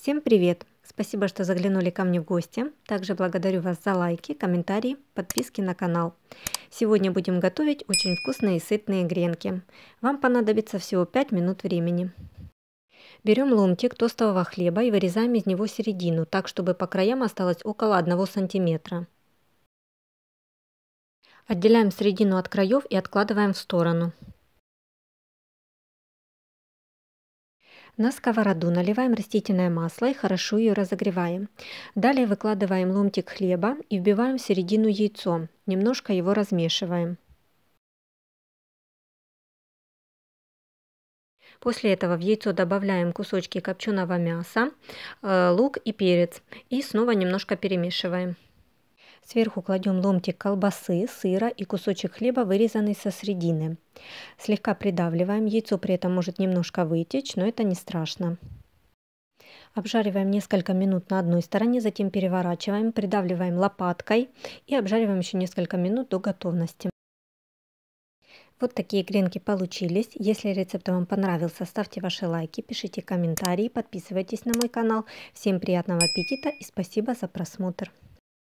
Всем привет! Спасибо, что заглянули ко мне в гости. Также благодарю вас за лайки, комментарии, подписки на канал. Сегодня будем готовить очень вкусные и сытные гренки. Вам понадобится всего 5 минут времени. Берем ломтик тостового хлеба и вырезаем из него середину, так чтобы по краям осталось около 1 см. Отделяем середину от краев и откладываем в сторону. На сковороду наливаем растительное масло и хорошо ее разогреваем. Далее выкладываем ломтик хлеба и вбиваем в середину яйцо. Немножко его размешиваем. После этого в яйцо добавляем кусочки копченого мяса, э, лук и перец и снова немножко перемешиваем. Сверху кладем ломтик колбасы, сыра и кусочек хлеба, вырезанный со средины. Слегка придавливаем, яйцо при этом может немножко вытечь, но это не страшно. Обжариваем несколько минут на одной стороне, затем переворачиваем, придавливаем лопаткой и обжариваем еще несколько минут до готовности. Вот такие гренки получились. Если рецепт вам понравился, ставьте ваши лайки, пишите комментарии, подписывайтесь на мой канал. Всем приятного аппетита и спасибо за просмотр.